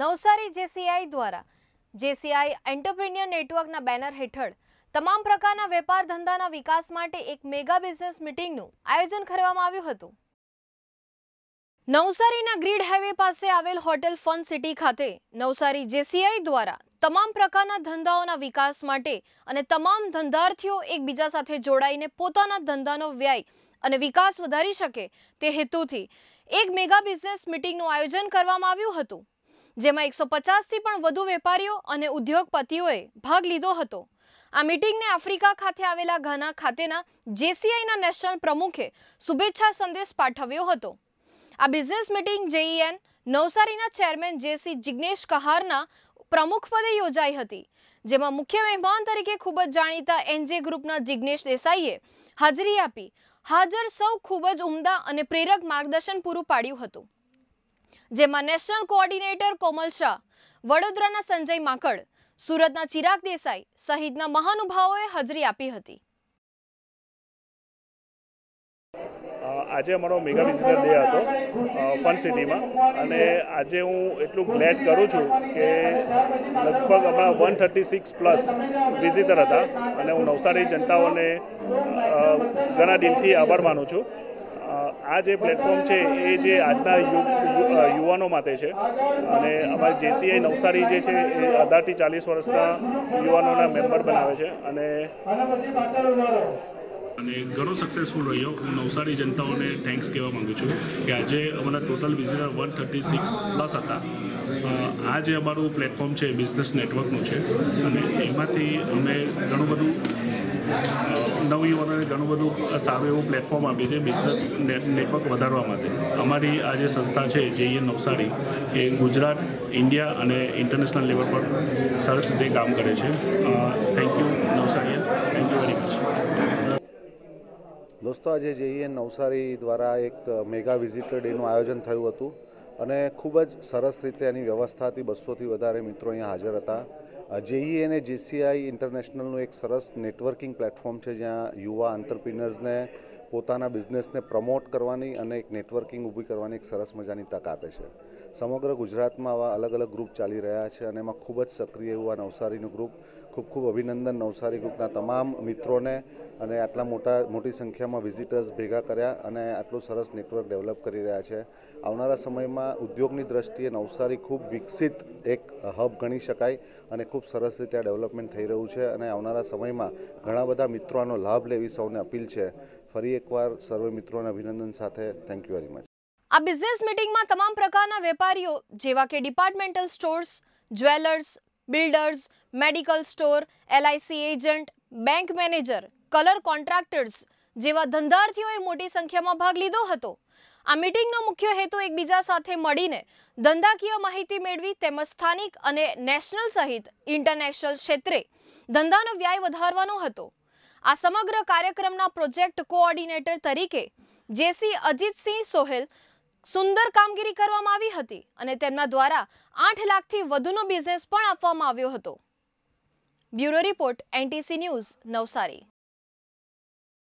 Navsari JCI દ્વારા JCI entrepreneur નેટવર્કના banner હેઠળ તમામ પ્રકારના વેપાર ધંધાના વિકાસ માટે એક મેગા બિઝનેસ મિટિંગનું આયોજન કરવામાં આવ્યું હતું નવસારીના ગ્રીડ હાઈવે પાસે આવેલ હોટેલ ફન સિટી ખાતે નવસારી જેસીઆઈ દ્વારા તમામ પ્રકારના ધંધાઓના વિકાસ માટે અને તમામ ધંધાર્થીઓ એકબીજા સાથે જોડાઈને પોતાના ધંધાનો વ્યય અને વિકાસ વધારી શકે તે હેતુથી એક મેગા બિઝનેસ મિટિંગનું આયોજન કરવામાં આવ્યું હતું જેમાં એકસો પચાસથી પણ વધુ વેપારીઓ અને ઉદ્યોગપતિઓએ ભાગ લીધો હતો આ મિટિંગને આફ્રિકા ખાતે આવેલા ઘાના ખાતેના જેસીઆઈના નેશનલ પ્રમુખે શુભેચ્છા સંદેશ પાઠવ્યો હતો આ બિઝનેસ મિટિંગ જેઈએન નવસારીના ચેરમેન જેસી જિગ્નેશ કહારના પ્રમુખપદે યોજાઈ હતી જેમાં મુખ્ય મહેમાન તરીકે ખૂબ જ જાણીતા એનજે ગ્રુપના જિજ્ઞેશ દેસાઈએ હાજરી આપી હાજર સૌ ખૂબ જ ઉમદા અને પ્રેરક માર્ગદર્શન પૂરું પાડ્યું હતું જેમાં નેશનલ કોઓર્ડિનેટર કોમલ શાહ વડોદરાના સંજય માકડ સુરતના ચિરાગ દેસાઈ સહિતના મહાનુભાવોએ હાજરી આપી હતી આજે અમારો મેગા વિઝિટર ડે હતો ફન સિટીમાં અને આજે હું એટલું ગ્લેડ કરું છું કે લગભગ હમણાં one thirty six plus visitor હતા અને હું નવસારી જનતાઓને ઘણા દિલથી આભાર માનું છું આ જે પ્લેટફોર્મ છે એ જે આજના યુવાનો માટે છે અને અમારી જેસીઆઈ નવસારી જે છે એ અઢારથી ચાલીસ વર્ષના યુવાનોના મેમ્બર બનાવે છે અને અને ઘણો સક્સેસફુલ રહ્યો હું નવસારી જનતાઓને થેન્ક્સ કહેવા માંગુ છું કે આજે અમારા total visitor one thirty six plus હતા આ જે અમારું પ્લેટફોર્મ છે બિઝનેસ નેટવર્કનું છે અને એમાંથી અમે ઘણું બધું નવયુવાનોને ઘણું બધું સારું એવું પ્લેટફોર્મ આપ્યું છે બિઝનેસ નેટવર્ક વધારવા માટે અમારી આ જે સંસ્થા છે જેઈએ e નવસારી એ ગુજરાત ઇન્ડિયા અને ઇન્ટરનેશનલ લેવલ પર સરસ રીતે કામ કરે છે thank you Navsari thank you very much દોસ્તો આજે જઈએ નવસારી દ્વારા એક મેગા વિઝિટર ડેનું આયોજન થયું હતું અને ખૂબ જ સરસ રીતે એની વ્યવસ્થા હતી બસોથી વધારે મિત્રો અહીંયા હાજર હતા જેઈએ અને જેસીઆઈ ઇન્ટરનેશનલનું એક સરસ નેટવર્કિંગ પ્લેટફોર્મ છે જ્યાં યુવા એન્ટરપ્રિનર્સને પોતાના બિઝનેસને પ્રમોટ કરવાની અને એક નેટવર્કિંગ ઊભી કરવાની એક સરસ મજાની તક આપે છે સમગ્ર ગુજરાતમાં આવા અલગ અલગ ગ્રુપ ચાલી રહ્યા છે અને એમાં ખૂબ જ સક્રિય એવું આ નવસારીનું ગ્રુપ ખૂબ ખૂબ અભિનંદન નવસારી ગ્રુપના તમામ મિત્રોને અને આટલા મોટા મોટી સંખ્યામાં વિઝિટર્સ ભેગા કર્યા અને આટલું સરસ નેટવર્ક ડેવલપ કરી રહ્યા છે આવનારા સમયમાં ઉદ્યોગની દ્રષ્ટિએ નવસારી ખૂબ વિકસિત એક હબ ગણી શકાય અને ખૂબ સરસ રીતે આ ડેવલપમેન્ટ થઈ રહ્યું છે અને આવનારા સમયમાં ઘણા બધા મિત્રો આનો લાભ લેવી સૌને અપીલ છે ફરી એકવાર સર્વે મિત્રોને અભિનંદન સાથે થેન્ક યુ વેરી મચ આ બિઝનેસ મિટિંગમાં તમામ પ્રકારના વેપારીઓ જેવા કે departmental stores jewellers builders medical store LIC agent bank manager colour contractors જેવા ધંધાર્થીઓએ મોટી સંખ્યામાં ભાગ લીધો હતો આ મીટિંગનો મુખ્ય હેતુ એકબીજા સાથે મળીને ધંધાકીય માહિતી મેળવી તેમજ સ્થાનિક અને નેશનલ સહિત ઇન્ટરનેશનલ ક્ષેત્રે ધંધાનો વ્યાય વધારવાનો હતો આ સમગ્ર કાર્યક્રમના પ્રોજેક્ટ કોઓર્ડિનેટર તરીકે જેસી અજીતસિંહ સોહેલ સુંદર કામગીરી કરવામાં આવી હતી અને તેમના દ્વારા આઠ લાખથી વધુનો બિઝનેસ પણ આપવામાં આવ્યો હતો bureau report NTC news Navsari